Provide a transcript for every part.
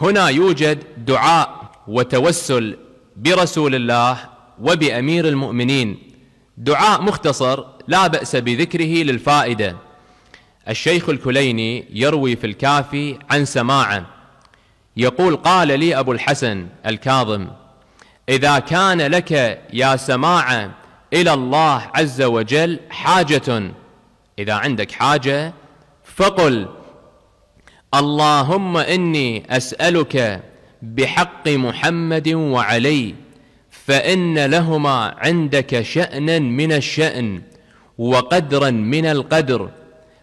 هنا يوجد دعاء وتوسل برسول الله وبامير المؤمنين دعاء مختصر لا باس بذكره للفائده الشيخ الكليني يروي في الكافي عن سماعه يقول قال لي ابو الحسن الكاظم اذا كان لك يا سماعه الى الله عز وجل حاجه اذا عندك حاجه فقل اللهم إني أسألك بحق محمد وعلي فإن لهما عندك شأنا من الشأن وقدرا من القدر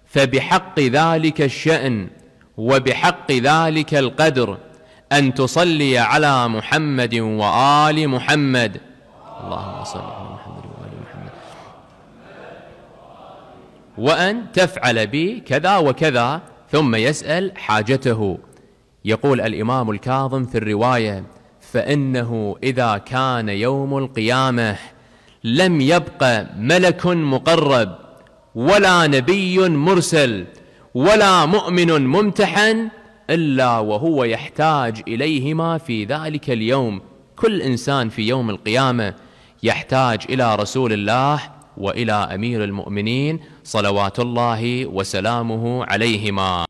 فبحق ذلك الشأن وبحق ذلك القدر أن تصلي على محمد وآل محمد اللهم صل على محمد وآل محمد وأن تفعل بي كذا وكذا ثم يسأل حاجته يقول الإمام الكاظم في الرواية فإنه إذا كان يوم القيامة لم يبق ملك مقرب ولا نبي مرسل ولا مؤمن ممتحن إلا وهو يحتاج إليهما في ذلك اليوم كل إنسان في يوم القيامة يحتاج إلى رسول الله والى امير المؤمنين صلوات الله وسلامه عليهما